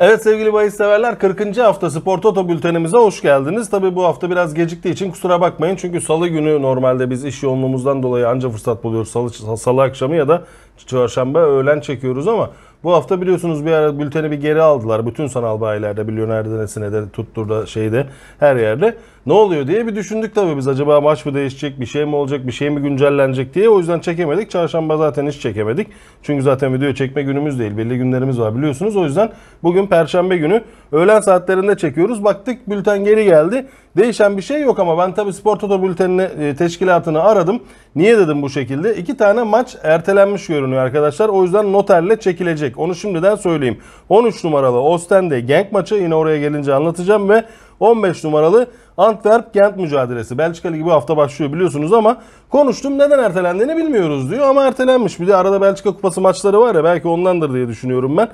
Evet sevgili bahis severler 40. hafta Spor Toto bültenimize hoş geldiniz. Tabi bu hafta biraz geciktiği için kusura bakmayın. Çünkü salı günü normalde biz iş yoğunluğumuzdan dolayı anca fırsat buluyoruz. Salı, salı akşamı ya da çarşamba öğlen çekiyoruz ama bu hafta biliyorsunuz bir ara bülteni bir geri aldılar. Bütün sanal bayilerde, milyonerde, nesine de, tutturda, şeyde her yerde ne oluyor diye bir düşündük tabii biz. Acaba maç mı değişecek, bir şey mi olacak, bir şey mi güncellenecek diye. O yüzden çekemedik. Çarşamba zaten hiç çekemedik. Çünkü zaten video çekme günümüz değil. Belli günlerimiz var biliyorsunuz. O yüzden bugün perşembe günü öğlen saatlerinde çekiyoruz. Baktık bülten geri geldi. Değişen bir şey yok ama ben tabii Spor Toto bültenini, e, teşkilatını aradım. Niye dedim bu şekilde? İki tane maç ertelenmiş görünüyor arkadaşlar. O yüzden noterle çekilecek. Onu şimdiden söyleyeyim. 13 numaralı Ostende Genk maçı yine oraya gelince anlatacağım ve 15 numaralı Antwerp Gent mücadelesi. Belçika Ligi bu hafta başlıyor biliyorsunuz ama konuştum neden ertelendiğini bilmiyoruz diyor ama ertelenmiş. Bir de arada Belçika Kupası maçları var ya belki ondandır diye düşünüyorum ben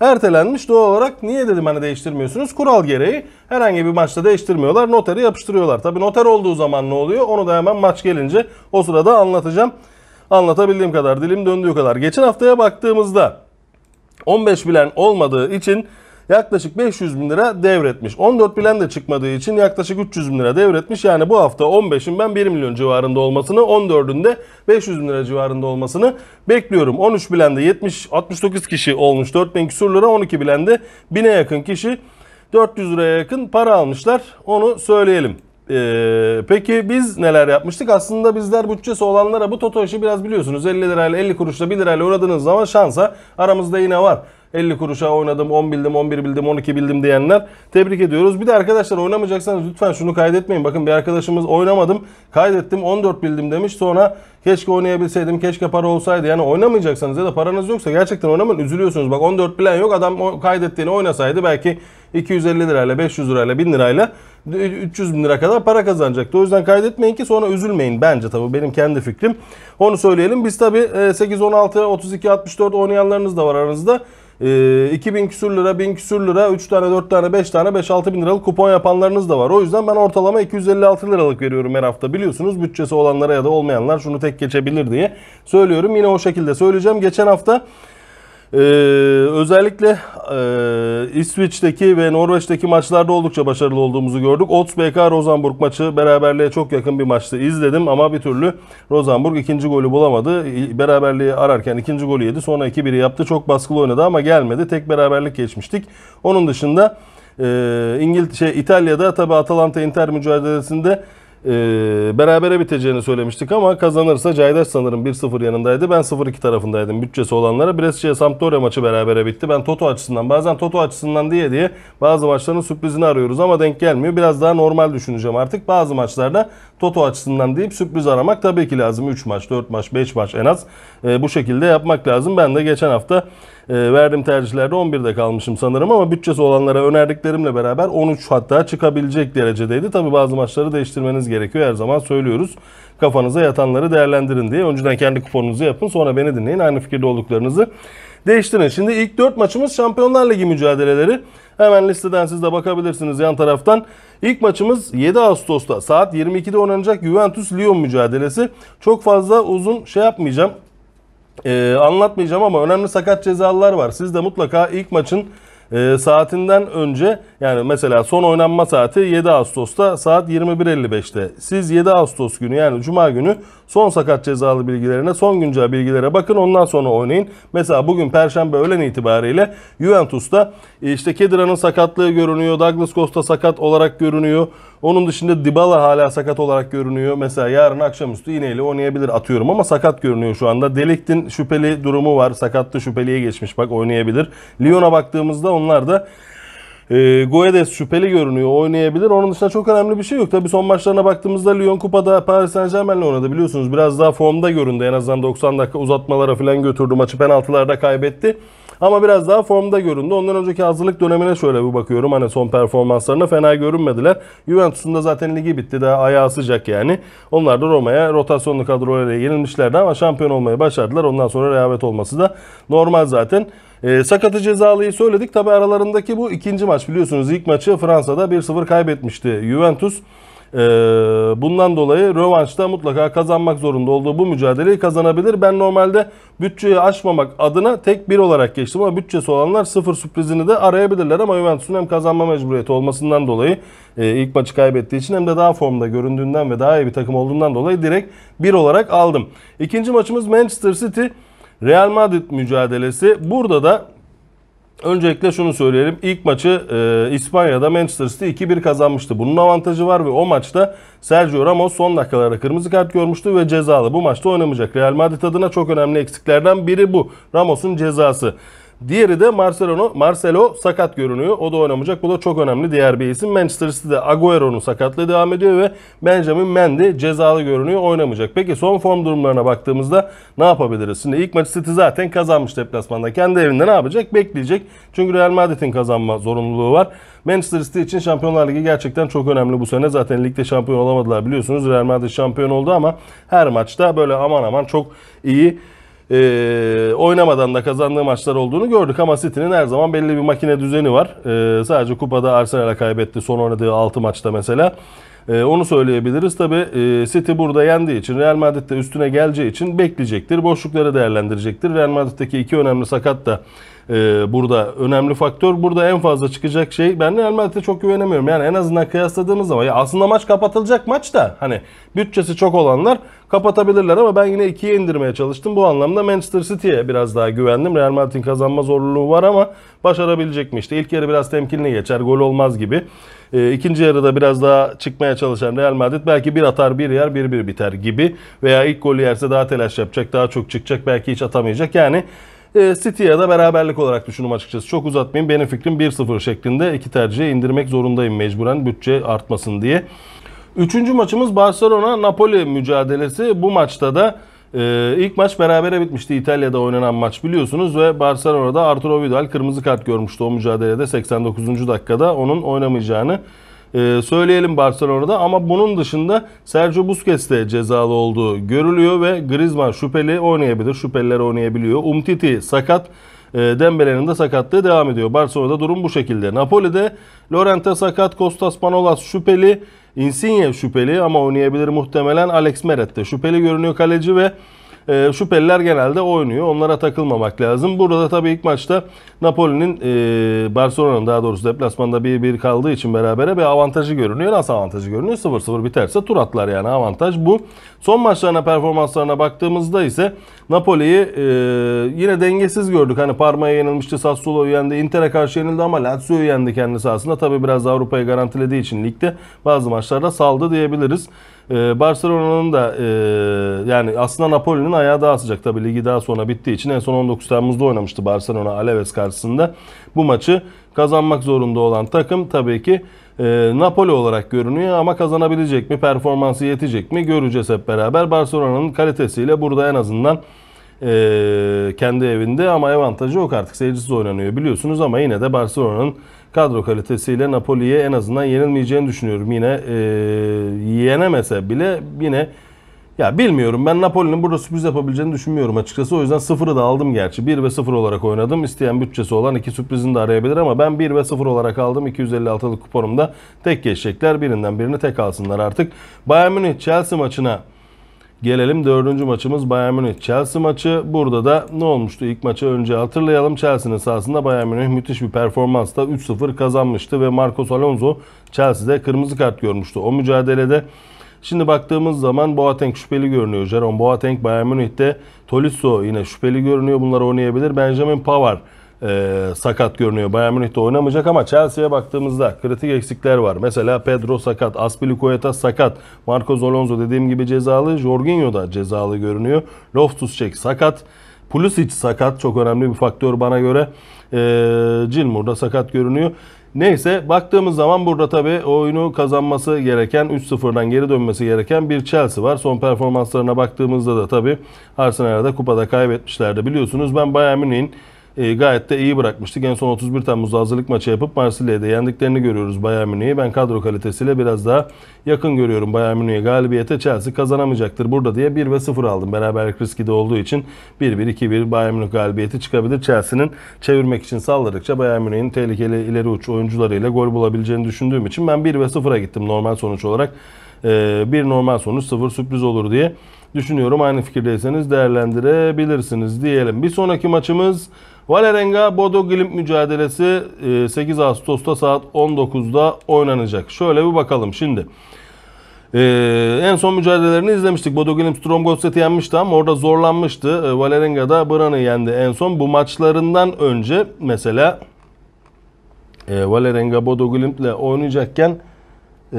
ertelenmiş. Doğal olarak niye dedim hani değiştirmiyorsunuz? Kural gereği herhangi bir maçta değiştirmiyorlar. Noteri yapıştırıyorlar. Tabii noter olduğu zaman ne oluyor? Onu da hemen maç gelince o sırada anlatacağım. Anlatabildiğim kadar, dilim döndüğü kadar. Geçen haftaya baktığımızda 15 bilen olmadığı için yaklaşık 500 bin lira devretmiş. 14 bilen de çıkmadığı için yaklaşık 300 bin lira devretmiş. Yani bu hafta 15'in ben 1 milyon civarında olmasını 14'ün de 500 bin lira civarında olmasını bekliyorum. 13 bilen de 70 69 kişi olmuş 4 bin küsur lira 12 bilen de 1000'e yakın kişi 400 liraya yakın para almışlar. Onu söyleyelim. Ee, peki biz neler yapmıştık? Aslında bizler bütçesi olanlara bu toto işi biraz biliyorsunuz. 50 lirayla 50 kuruşla 1 lirayla uğradığınız zaman şansa aramızda yine var. 50 kuruşa oynadım, 10 bildim, 11 bildim, 12 bildim diyenler tebrik ediyoruz. Bir de arkadaşlar oynamayacaksanız lütfen şunu kaydetmeyin. Bakın bir arkadaşımız oynamadım, kaydettim 14 bildim demiş. Sonra keşke oynayabilseydim, keşke para olsaydı. Yani oynamayacaksanız ya da paranız yoksa gerçekten oynamayın üzülüyorsunuz. Bak 14 bilen yok adam kaydettiğini oynasaydı belki 250 lirayla, 500 lirayla, 1000 lirayla 300 bin lira kadar para kazanacaktı. O yüzden kaydetmeyin ki sonra üzülmeyin bence tabii benim kendi fikrim. Onu söyleyelim. Biz tabii 8, 16, 32, 64 oynayanlarınız da var aranızda. E, ee, 2000 küsür lira, 1000 küsür lira, 3 tane, 4 tane, 5 tane, 5-6 bin liralık kupon yapanlarınız da var. O yüzden ben ortalama 256 liralık veriyorum her hafta. Biliyorsunuz bütçesi olanlara ya da olmayanlar şunu tek geçebilir diye söylüyorum. Yine o şekilde söyleyeceğim. Geçen hafta ee, özellikle e, İsviçre'deki ve Norveç'teki maçlarda oldukça başarılı olduğumuzu gördük. Ots BK Rosenborg maçı beraberliğe çok yakın bir maçtı. İzledim ama bir türlü Rosenborg ikinci golü bulamadı. Beraberliği ararken ikinci golü yedi. Sonra 2-1'i yaptı. Çok baskılı oynadı ama gelmedi. Tek beraberlik geçmiştik. Onun dışında e, İngiltere, şey, İtalya'da tabi Atalanta Inter mücadelesinde e, berabere biteceğini söylemiştik ama kazanırsa Caydaş sanırım 1-0 yanındaydı. Ben 0-2 tarafındaydım bütçesi olanlara. Brescia Sampdoria maçı berabere bitti. Ben Toto açısından bazen Toto açısından diye diye bazı maçların sürprizini arıyoruz ama denk gelmiyor. Biraz daha normal düşüneceğim artık. Bazı maçlarda Toto açısından deyip sürpriz aramak tabii ki lazım. 3 maç, 4 maç, 5 maç en az e, bu şekilde yapmak lazım. Ben de geçen hafta e, verdiğim tercihlerde 11'de kalmışım sanırım ama bütçesi olanlara önerdiklerimle beraber 13 hatta çıkabilecek derecedeydi. Tabii bazı maçları değiştirmeniz gerekiyor her zaman söylüyoruz. Kafanıza yatanları değerlendirin diye. Önceden kendi kuponunuzu yapın sonra beni dinleyin. Aynı fikirde olduklarınızı değiştirin. Şimdi ilk 4 maçımız Şampiyonlar Ligi mücadeleleri. Hemen listeden siz de bakabilirsiniz yan taraftan. İlk maçımız 7 Ağustos'ta saat 22'de oynanacak Juventus-Lyon mücadelesi. Çok fazla uzun şey yapmayacağım. Ee, anlatmayacağım ama önemli sakat cezalar var. Siz de mutlaka ilk maçın e, saatinden önce yani mesela son oynanma saati 7 Ağustos'ta saat 21.55'te. Siz 7 Ağustos günü yani Cuma günü son sakat cezalı bilgilerine, son güncel bilgilere bakın ondan sonra oynayın. Mesela bugün Perşembe öğlen itibariyle Juventus'ta e, işte Kedira'nın sakatlığı görünüyor, Douglas Costa sakat olarak görünüyor. Onun dışında Dybala hala sakat olarak görünüyor. Mesela yarın akşamüstü iğneyle oynayabilir atıyorum ama sakat görünüyor şu anda. Delikt'in şüpheli durumu var. Sakatlı şüpheliye geçmiş bak oynayabilir. Lyon'a baktığımızda onlar da e, Guedes şüpheli görünüyor. Oynayabilir. Onun dışında çok önemli bir şey yok. Tabii son maçlarına baktığımızda Lyon Kupa'da Paris Saint Germain'le oynadı biliyorsunuz. Biraz daha formda göründü. En azından 90 dakika uzatmalara falan götürdü. Maçı penaltılarda kaybetti. Ama biraz daha formda göründü. Ondan önceki hazırlık dönemine şöyle bir bakıyorum. Hani son performanslarına fena görünmediler. Juventus'un da zaten ligi bitti. Daha ayağı sıcak yani. Onlar da Roma'ya rotasyonlu kadrolarıyla yenilmişlerdi ama şampiyon olmayı başardılar. Ondan sonra rehavet olması da normal zaten. E, sakatı cezalıyı söyledik. Tabi aralarındaki bu ikinci maç biliyorsunuz. ilk maçı Fransa'da 1-0 kaybetmişti Juventus. Ee, bundan dolayı rövanşta mutlaka kazanmak zorunda olduğu bu mücadeleyi kazanabilir. Ben normalde bütçeyi aşmamak adına tek bir olarak geçtim ama bütçesi olanlar sıfır sürprizini de arayabilirler ama Juventus'un hem kazanma mecburiyeti olmasından dolayı e, ilk maçı kaybettiği için hem de daha formda göründüğünden ve daha iyi bir takım olduğundan dolayı direkt bir olarak aldım. İkinci maçımız Manchester City Real Madrid mücadelesi. Burada da Öncelikle şunu söyleyelim. İlk maçı e, İspanya'da Manchester City 2-1 kazanmıştı. Bunun avantajı var ve o maçta Sergio Ramos son dakikalarda kırmızı kart görmüştü ve cezalı. Bu maçta oynamayacak. Real Madrid adına çok önemli eksiklerden biri bu. Ramos'un cezası. Diğeri de Marcelo, Marcelo sakat görünüyor. O da oynamayacak. Bu da çok önemli diğer bir isim. Manchester City'de Agüero'nun sakatlığı devam ediyor ve Benjamin Mendy cezalı görünüyor. Oynamayacak. Peki son form durumlarına baktığımızda ne yapabiliriz? Şimdi ilk maçı City zaten kazanmış deplasmanda. Kendi evinde ne yapacak? Bekleyecek. Çünkü Real Madrid'in kazanma zorunluluğu var. Manchester City için Şampiyonlar Ligi gerçekten çok önemli bu sene. Zaten ligde şampiyon olamadılar biliyorsunuz. Real Madrid şampiyon oldu ama her maçta böyle aman aman çok iyi e, oynamadan da kazandığı maçlar olduğunu gördük. Ama City'nin her zaman belli bir makine düzeni var. E, sadece kupada Arsenal'a kaybetti son oynadığı 6 maçta mesela. Ee, onu söyleyebiliriz. Tabi e, City burada yendiği için Real Madrid de üstüne geleceği için bekleyecektir. Boşlukları değerlendirecektir. Real Madrid'deki iki önemli sakat da e, burada önemli faktör. Burada en fazla çıkacak şey ben Real Madrid'e çok güvenemiyorum. Yani en azından kıyasladığımız zaman ya aslında maç kapatılacak maç da hani bütçesi çok olanlar kapatabilirler ama ben yine ikiye indirmeye çalıştım. Bu anlamda Manchester City'ye biraz daha güvendim. Real Madrid'in kazanma zorluluğu var ama başarabilecek mi işte? İlk yarı biraz temkinli geçer. Gol olmaz gibi. E, ikinci yarıda biraz daha çıkmaya çalışan Real Madrid belki bir atar bir yer bir bir biter gibi. Veya ilk golü yerse daha telaş yapacak, daha çok çıkacak, belki hiç atamayacak. Yani e, City'ye de beraberlik olarak düşündüm açıkçası. Çok uzatmayayım. Benim fikrim 1-0 şeklinde iki tercihe indirmek zorundayım mecburen bütçe artmasın diye. Üçüncü maçımız Barcelona-Napoli mücadelesi. Bu maçta da ee, ilk maç berabere bitmişti İtalya'da oynanan maç biliyorsunuz ve Barcelona'da Arturo Vidal kırmızı kart görmüştü o mücadelede 89. dakikada onun oynamayacağını e, söyleyelim Barcelona'da ama bunun dışında Sergio Busquets de cezalı olduğu görülüyor ve Griezmann şüpheli oynayabilir, şüpheliler oynayabiliyor. Umtiti sakat ee, Dembele'nin de sakatlığı devam ediyor. Barcelona'da durum bu şekilde. Napoli'de Lorente sakat, Kostas Manolas şüpheli, Insigne şüpheli ama oynayabilir muhtemelen Alex Meret de şüpheli görünüyor kaleci ve e, şüpheliler genelde oynuyor. Onlara takılmamak lazım. Burada tabii ilk maçta Napoli'nin e, Barcelona'nın daha doğrusu deplasmanda 1-1 kaldığı için berabere bir avantajı görünüyor. Nasıl avantajı görünüyor? 0-0 biterse tur atlar yani avantaj bu. Son maçlarına performanslarına baktığımızda ise Napoli'yi e, yine dengesiz gördük. Hani Parma'ya yenilmişti, Sassuolo'yu yendi, Inter'e karşı yenildi ama Lazio'yu yendi kendisi aslında. Tabii biraz Avrupa'yı garantilediği için ligde bazı maçlarda saldı diyebiliriz. Ee, Barcelona'nın da e, yani aslında Napoli'nin ayağı daha sıcak tabii ligi daha sonra bittiği için en son 19 Temmuz'da oynamıştı Barcelona Alaves karşısında. Bu maçı kazanmak zorunda olan takım tabii ki e, Napoli olarak görünüyor ama kazanabilecek mi, performansı yetecek mi göreceğiz hep beraber. Barcelona'nın kalitesiyle burada en azından e, kendi evinde ama avantajı yok artık seyircisiz oynanıyor biliyorsunuz ama yine de Barcelona'nın kadro kalitesiyle Napoli'ye en azından yenilmeyeceğini düşünüyorum. Yine e, yenemese bile yine ya bilmiyorum ben Napoli'nin burada sürpriz yapabileceğini düşünmüyorum açıkçası. O yüzden sıfırı da aldım gerçi. 1 ve 0 olarak oynadım. İsteyen bütçesi olan iki sürprizini de arayabilir ama ben 1 ve 0 olarak aldım. 256'lık kuponumda tek geçecekler. Birinden birini tek alsınlar artık. Bayern Münih Chelsea maçına Gelelim dördüncü maçımız Bayern Münih Chelsea maçı. Burada da ne olmuştu ilk maçı önce hatırlayalım. Chelsea'nin sahasında Bayern Münih müthiş bir performansla 3-0 kazanmıştı ve Marcos Alonso Chelsea'de kırmızı kart görmüştü. O mücadelede Şimdi baktığımız zaman Boateng şüpheli görünüyor. Jerome Boateng Bayern Münih'te. Tolisso yine şüpheli görünüyor. Bunlar oynayabilir. Benjamin Pavard e, sakat görünüyor. Bayern Münih de oynamayacak ama Chelsea'ye baktığımızda kritik eksikler var. Mesela Pedro sakat, Aspilicueta sakat, marco Alonso dediğim gibi cezalı, Jorginho da cezalı görünüyor. Loftus-Cheek sakat, Pulisic sakat çok önemli bir faktör bana göre. E, ee, Gilmour da sakat görünüyor. Neyse baktığımız zaman burada tabi oyunu kazanması gereken 3-0'dan geri dönmesi gereken bir Chelsea var. Son performanslarına baktığımızda da tabi tabii da kupada kaybetmişlerdi. Biliyorsunuz ben Bayern Münih'in e, gayet de iyi bırakmıştık. En son 31 Temmuz'da hazırlık maçı yapıp Marsilya'da yendiklerini görüyoruz Bayern Münih'i. Ben kadro kalitesiyle biraz daha yakın görüyorum Bayern Münih'i. Galibiyete Chelsea kazanamayacaktır burada diye 1 ve 0 aldım. Beraberlik riski de olduğu için 1-1, 2-1 Bayern Münih galibiyeti çıkabilir. Chelsea'nin çevirmek için salladıkça Bayern Münih'in tehlikeli ileri uç oyuncularıyla gol bulabileceğini düşündüğüm için ben 1 ve 0'a gittim normal sonuç olarak. E, bir normal sonuç 0 sürpriz olur diye düşünüyorum. Aynı fikirdeyseniz değerlendirebilirsiniz diyelim. Bir sonraki maçımız Valerenga Bodo Glimp mücadelesi 8 e, Ağustos'ta saat 19'da oynanacak. Şöyle bir bakalım şimdi. Ee, en son mücadelelerini izlemiştik. Bodo Glimt Stromgoset'i yenmişti ama orada zorlanmıştı. E, Valerenga da Bran'ı yendi en son. Bu maçlarından önce mesela e, Valerenga Bodo Glimt'le oynayacakken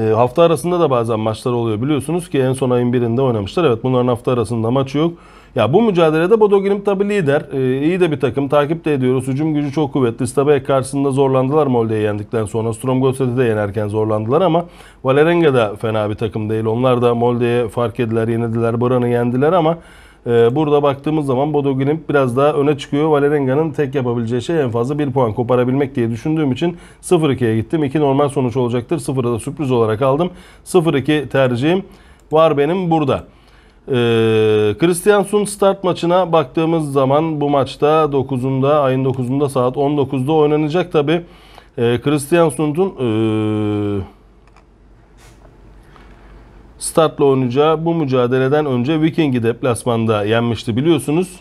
e, hafta arasında da bazen maçlar oluyor biliyorsunuz ki en son ayın birinde oynamışlar. Evet bunların hafta arasında maçı yok. Ya bu mücadelede Bodo Glimt tabi lider. Ee, iyi de bir takım. Takip de ediyoruz. Hücum gücü çok kuvvetli. Stabek karşısında zorlandılar Molde'yi yendikten sonra. Stromgosset'i de yenerken zorlandılar ama Valerenga da fena bir takım değil. Onlar da Molde'ye fark ediler, yenildiler. Baran'ı yendiler ama e, burada baktığımız zaman Bodo Glimt biraz daha öne çıkıyor. Valerenga'nın tek yapabileceği şey en fazla 1 puan koparabilmek diye düşündüğüm için 0-2'ye gittim. 2 normal sonuç olacaktır. 0'a da sürpriz olarak aldım. 0-2 tercihim var benim burada. Ee, Christian start maçına baktığımız zaman bu maçta 9'unda ayın 9'unda saat 19'da oynanacak tabi. Ee, Christian ee, startla oynayacağı bu mücadeleden önce Viking'i deplasmanda yenmişti biliyorsunuz.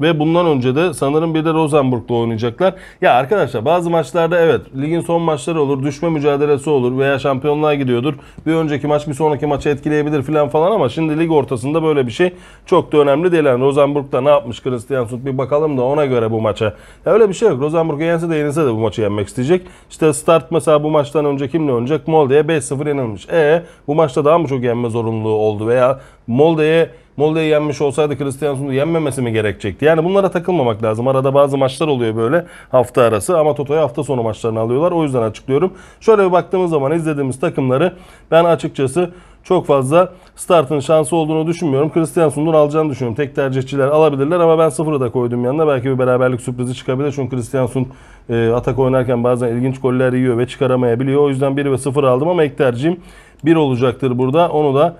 Ve bundan önce de sanırım bir de Rosenborg'la oynayacaklar. Ya arkadaşlar bazı maçlarda evet ligin son maçları olur, düşme mücadelesi olur veya şampiyonluğa gidiyordur. Bir önceki maç bir sonraki maçı etkileyebilir filan falan ama şimdi lig ortasında böyle bir şey çok da önemli değil. Yani Rosenborg'da ne yapmış Christiansund bir bakalım da ona göre bu maça. Ya öyle bir şey yok. Rosenborg'u yense de yenilse de bu maçı yenmek isteyecek. İşte start mesela bu maçtan önce kimle oynayacak? Molde'ye 5-0 yenilmiş. E bu maçta daha mı çok yenme zorunluluğu oldu veya Molde'ye Molda'yı yenmiş olsaydı Cristiano'nu yenmemesi mi gerekecekti? Yani bunlara takılmamak lazım. Arada bazı maçlar oluyor böyle hafta arası ama Toto'ya hafta sonu maçlarını alıyorlar. O yüzden açıklıyorum. Şöyle bir baktığımız zaman izlediğimiz takımları ben açıkçası çok fazla startın şansı olduğunu düşünmüyorum. Christian Sundur alacağını düşünüyorum. Tek tercihçiler alabilirler ama ben sıfırı da koydum yanına. Belki bir beraberlik sürprizi çıkabilir. Çünkü Christian Sun e, atak oynarken bazen ilginç goller yiyor ve çıkaramayabiliyor. O yüzden 1 ve 0 aldım ama ek tercihim 1 olacaktır burada. Onu da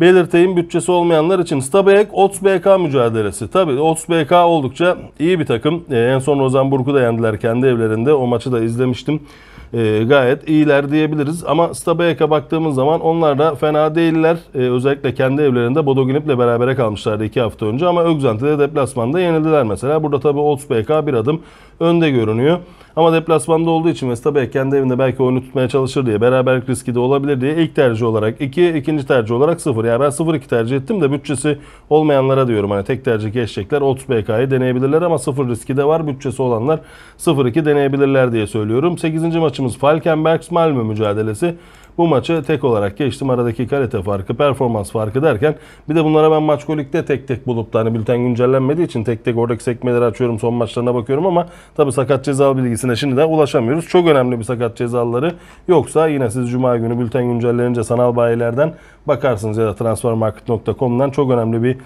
belirteyim bütçesi olmayanlar için. Stabek, Ots BK mücadelesi. Tabi Ots BK oldukça iyi bir takım. E, en son Rosenburg'u da yendiler kendi evlerinde. O maçı da izlemiştim. E, gayet iyiler diyebiliriz. Ama Stabek'e baktığımız zaman onlar da fena değiller. E, özellikle kendi evlerinde Bodo Glimt'le berabere kalmışlardı 2 hafta önce. Ama Ögzant'e de deplasmanda yenildiler mesela. Burada tabi Ots BK bir adım önde görünüyor. Ama deplasmanda olduğu için ve Stabek kendi evinde belki oyunu tutmaya çalışır diye beraberlik riski de olabilir diye ilk tercih olarak 2, ikinci tercih olarak 0 ya ben 0.2 tercih ettim de bütçesi olmayanlara diyorum hani tek tercih geçecekler 30 BK'yı deneyebilirler ama 0 riski de var. Bütçesi olanlar 0.2 deneyebilirler diye söylüyorum. 8. maçımız Falkenbergs Malmö mücadelesi. Bu maçı tek olarak geçtim. Aradaki kalite farkı, performans farkı derken bir de bunlara ben maç golikte tek tek bulup da hani bülten güncellenmediği için tek tek oradaki sekmeleri açıyorum. Son maçlarına bakıyorum ama tabii sakat cezalı bilgisine şimdi de ulaşamıyoruz. Çok önemli bir sakat cezaları yoksa yine siz Cuma günü bülten güncellenince sanal bayilerden bakarsınız ya da transfermarket.com'dan çok önemli bir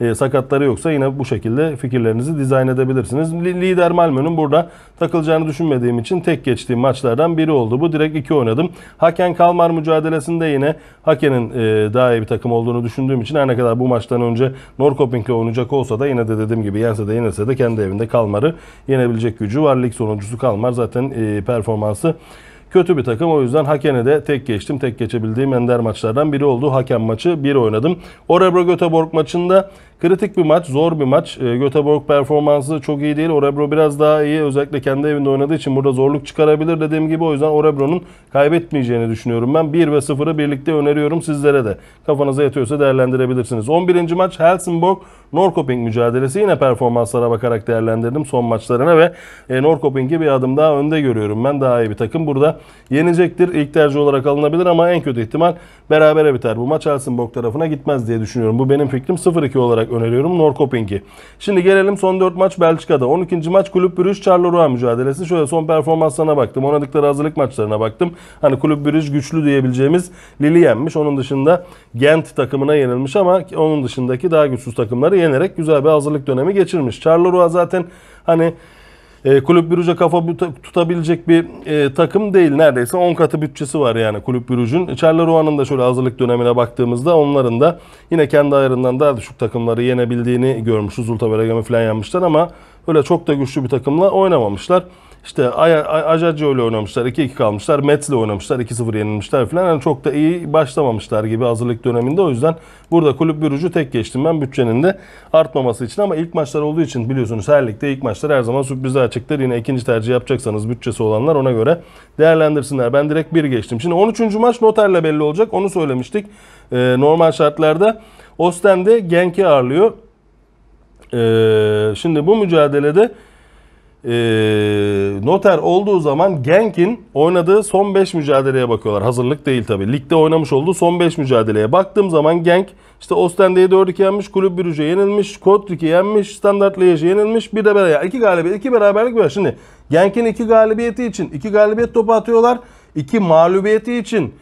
e, sakatları yoksa yine bu şekilde fikirlerinizi dizayn edebilirsiniz. Lider Malmö'nün burada takılacağını düşünmediğim için tek geçtiğim maçlardan biri oldu. Bu direkt iki oynadım. Haken Kalmar mücadelesinde yine Haken'in e, daha iyi bir takım olduğunu düşündüğüm için her ne kadar bu maçtan önce Norrköping'le oynayacak olsa da yine de dediğim gibi yense de yenilse de kendi evinde Kalmar'ı yenebilecek gücü var. Lig sonuncusu Kalmar zaten e, performansı kötü bir takım. O yüzden Hakene de tek geçtim. Tek geçebildiğim ender maçlardan biri oldu. Hakem maçı bir oynadım. Orebro Göteborg maçında Kritik bir maç, zor bir maç. E, Göteborg performansı çok iyi değil. Orebro biraz daha iyi. Özellikle kendi evinde oynadığı için burada zorluk çıkarabilir dediğim gibi. O yüzden Orebro'nun kaybetmeyeceğini düşünüyorum ben. 1 ve 0'ı birlikte öneriyorum sizlere de. Kafanıza yatıyorsa değerlendirebilirsiniz. 11. maç Helsingborg Norkoping mücadelesi. Yine performanslara bakarak değerlendirdim son maçlarına ve e, Norkoping'i bir adım daha önde görüyorum. Ben daha iyi bir takım burada yenecektir. İlk tercih olarak alınabilir ama en kötü ihtimal berabere biter. Bu maç Helsingborg tarafına gitmez diye düşünüyorum. Bu benim fikrim 0-2 olarak öneriyorum Norkoping'i. Şimdi gelelim son 4 maç Belçika'da. 12. maç Kulüp Brüj Charleroi mücadelesi. Şöyle son performanslarına baktım. Oynadıkları hazırlık maçlarına baktım. Hani Kulüp Brüj güçlü diyebileceğimiz Lille yenmiş. Onun dışında Gent takımına yenilmiş ama onun dışındaki daha güçsüz takımları yenerek güzel bir hazırlık dönemi geçirmiş. Charleroi zaten hani e, Kulüp Brugge kafa tutabilecek bir e, takım değil. Neredeyse 10 katı bütçesi var yani Kulüp Brugge'ün. E, Charleroi da şöyle hazırlık dönemine baktığımızda onların da yine kendi ayarından daha düşük takımları yenebildiğini görmüşüz. Ultra Bergama falan yenmişler ama öyle çok da güçlü bir takımla oynamamışlar. İşte Ajaccio ile oynamışlar, 2-2 kalmışlar. Mets ile oynamışlar, 2-0 yenilmişler falan. Yani çok da iyi başlamamışlar gibi hazırlık döneminde. O yüzden burada kulüp bürücü tek geçtim ben bütçenin de artmaması için. Ama ilk maçlar olduğu için biliyorsunuz her ligde ilk maçlar her zaman sürprize açıktır. Yine ikinci tercih yapacaksanız bütçesi olanlar ona göre değerlendirsinler. Ben direkt bir geçtim. Şimdi 13. maç noterle belli olacak. Onu söylemiştik. Ee, normal şartlarda Ostende Genk'i ağırlıyor. Ee, şimdi bu mücadelede e, noter olduğu zaman Genk'in oynadığı son 5 mücadeleye bakıyorlar. Hazırlık değil tabii. Ligde oynamış olduğu son 5 mücadeleye baktığım zaman Genk işte Ostende'yi 4-2 yenmiş, Kulüp Brugge'e yenilmiş, Kotrik'i yenmiş, Standart Liège'e yenilmiş. Bir de beraber, iki galibiyet, iki beraberlik var. Şimdi Genk'in iki galibiyeti için iki galibiyet topu atıyorlar. iki mağlubiyeti için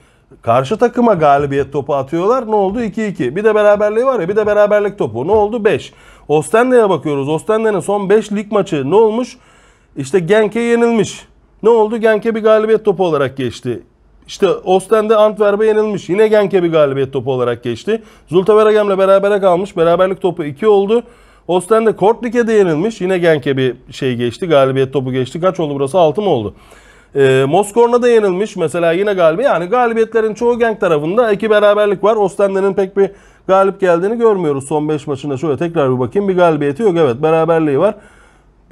karşı takıma galibiyet topu atıyorlar. Ne oldu? 2-2. Bir de beraberliği var ya bir de beraberlik topu. Ne oldu? 5. Ostende'ye bakıyoruz. Ostende'nin son 5 lig maçı ne olmuş? İşte Genk'e yenilmiş. Ne oldu? Genk'e bir galibiyet topu olarak geçti. İşte Ostende Antwerp'e yenilmiş. Yine Genk'e bir galibiyet topu olarak geçti. Zultaveragem'le berabere kalmış. Beraberlik topu 2 oldu. Ostende Kortlik'e de yenilmiş. Yine Genk'e bir şey geçti. Galibiyet topu geçti. Kaç oldu burası? 6 mı oldu? E, Moskorn'a da yenilmiş. Mesela yine galibi. Yani galibiyetlerin çoğu Genk tarafında. iki beraberlik var. Ostende'nin pek bir galip geldiğini görmüyoruz son 5 maçında. Şöyle tekrar bir bakayım. Bir galibiyeti yok. Evet beraberliği var.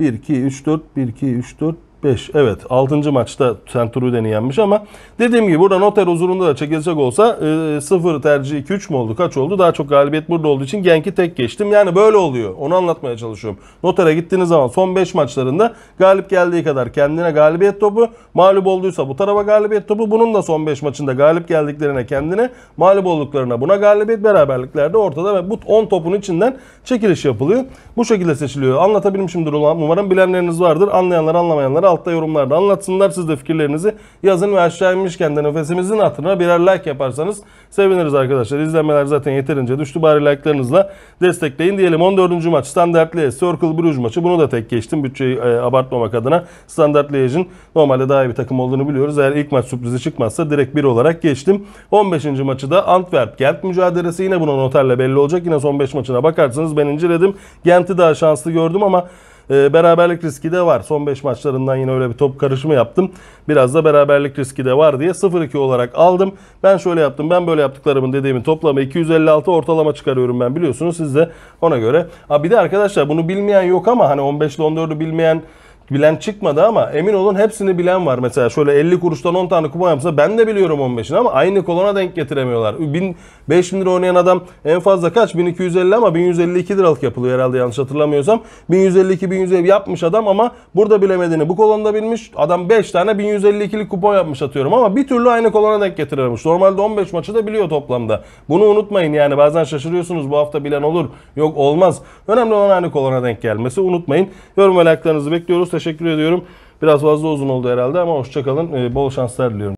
1, 2, 3, 4, 1, 2, 3, 4, 5 evet 6. maçta Centuri'den yenmiş ama dediğim gibi burada noter huzurunda da çekilecek olsa e, 0 tercih 2 3 mü oldu kaç oldu daha çok galibiyet burada olduğu için Genk'i tek geçtim. Yani böyle oluyor onu anlatmaya çalışıyorum. Notere gittiğiniz zaman son 5 maçlarında galip geldiği kadar kendine galibiyet topu mağlup olduysa bu tarafa galibiyet topu bunun da son 5 maçında galip geldiklerine kendine mağlup olduklarına buna galibiyet beraberliklerde ortada ve bu 10 topun içinden çekiliş yapılıyor. Bu şekilde seçiliyor. Anlatabilmişimdir umarım bilenleriniz vardır anlayanlar anlamayanlara altta yorumlarda anlatsınlar. Siz de fikirlerinizi yazın ve aşağı inmişken de nefesimizin hatırına birer like yaparsanız seviniriz arkadaşlar. İzlemeler zaten yeterince düştü. Bari like'larınızla destekleyin diyelim. 14. maç Standard Liège Circle Bruges maçı. Bunu da tek geçtim. Bütçeyi e, abartmamak adına Standard Liège'in normalde daha iyi bir takım olduğunu biliyoruz. Eğer ilk maç sürprizi çıkmazsa direkt 1 olarak geçtim. 15. maçı da Antwerp Gent mücadelesi. Yine buna noterle belli olacak. Yine son 5 maçına bakarsanız ben inceledim. Gent'i daha şanslı gördüm ama ee, beraberlik riski de var. Son 5 maçlarından yine öyle bir top karışımı yaptım. Biraz da beraberlik riski de var diye 0-2 olarak aldım. Ben şöyle yaptım, ben böyle yaptıklarımın dediğimin toplamı 256 ortalama çıkarıyorum ben biliyorsunuz. Siz de ona göre. Ha bir de arkadaşlar bunu bilmeyen yok ama hani 15 ile 14'ü bilmeyen bilen çıkmadı ama emin olun hepsini bilen var. Mesela şöyle 50 kuruştan 10 tane kupon yapsa ben de biliyorum 15'ini ama aynı kolona denk getiremiyorlar. 1000, 5000 lira oynayan adam en fazla kaç? 1250 ama 1152 liralık yapılıyor herhalde yanlış hatırlamıyorsam. 1152 1150 yapmış adam ama burada bilemediğini bu kolonda bilmiş. Adam 5 tane 1152'lik kupon yapmış atıyorum ama bir türlü aynı kolona denk getirememiş. Normalde 15 maçı da biliyor toplamda. Bunu unutmayın yani bazen şaşırıyorsunuz bu hafta bilen olur. Yok olmaz. Önemli olan aynı kolona denk gelmesi unutmayın. Yorum ve like'larınızı bekliyoruz teşekkür ediyorum. Biraz fazla uzun oldu herhalde ama hoşçakalın. Ee, bol şanslar diliyorum.